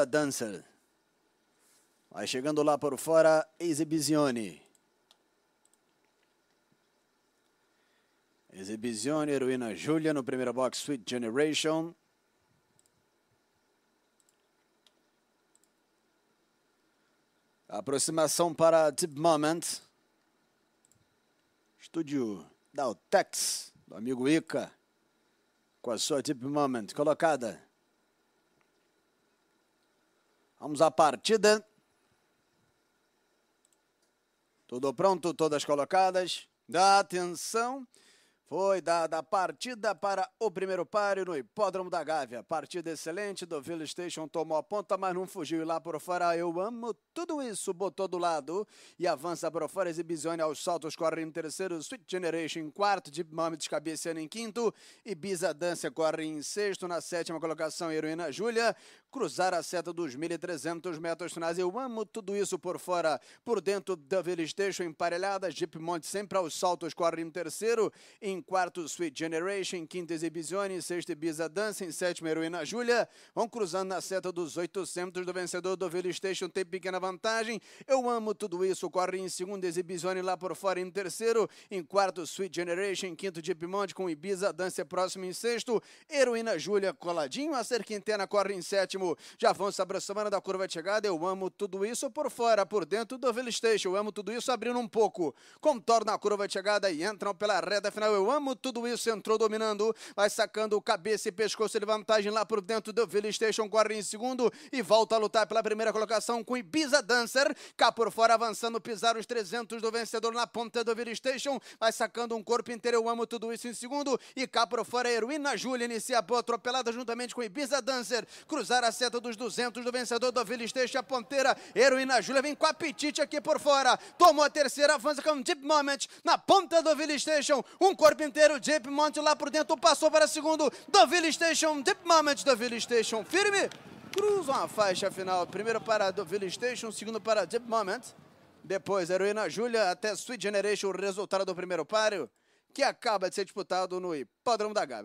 Marta Dancer. Vai chegando lá por fora, Exibizione. Exibizione, heroína Júlia no primeiro box, Sweet Generation. Aproximação para Deep Moment. Estúdio da Altex, do amigo Ica, com a sua Deep Moment colocada. Vamos à partida. Tudo pronto, todas colocadas. Dá atenção. Foi dada a partida para o primeiro páreo no Hipódromo da Gávea. Partida excelente, do Village Station tomou a ponta, mas não fugiu. E lá por fora, eu amo tudo isso, botou do lado. E avança por fora, Exibizione aos saltos, corre em terceiro, Sweet Generation em quarto, Deep Mammoth cabeceando em quinto. E Biza corre em sexto, na sétima colocação, Heroína Júlia. Cruzar a seta dos 1.300 metros finais, eu amo tudo isso por fora. Por dentro, do Village Station emparelhada, Jeep Monte sempre aos saltos, corre em terceiro. Em em quarto Sweet Generation, quinto Exibizione, sexto Ibiza Dancing, sétimo Heroína Júlia, vão cruzando na seta dos 800 do vencedor do Village Station, tem pequena vantagem, eu amo tudo isso, corre em segundo Exibizione lá por fora em terceiro, em quarto Sweet Generation, quinto Deep Monte com Ibiza Dance próximo em sexto, Heroína Júlia coladinho, a Ser Quintena corre em sétimo, já vão se semana da curva de chegada, eu amo tudo isso por fora, por dentro do Village Station, eu amo tudo isso abrindo um pouco, contorna a curva de chegada e entram pela reta final, eu amo tudo isso. Entrou dominando, vai sacando cabeça e pescoço de vantagem lá por dentro do Village Station. Corre em segundo e volta a lutar pela primeira colocação com Ibiza Dancer. Cá por fora avançando, pisar os 300 do vencedor na ponta do Village Station. Vai sacando um corpo inteiro. Eu amo tudo isso em segundo. E cá por fora, a Heroína Júlia inicia a boa atropelada juntamente com Ibiza Dancer. Cruzar a seta dos 200 do vencedor do Village Station. A ponteira, Heroína Júlia vem com apetite aqui por fora. Tomou a terceira, avança com um deep moment na ponta do Village Station. Um corpo inteiro Jeep Monte lá por dentro, passou para segundo, Doville Station, Deep Moment, Doville Station, firme, cruzam a faixa final, primeiro para Doville Station, segundo para Deep Moment, depois Heroína Júlia até Sweet Generation, o resultado do primeiro páreo, que acaba de ser disputado no Hipódromo da Gávea.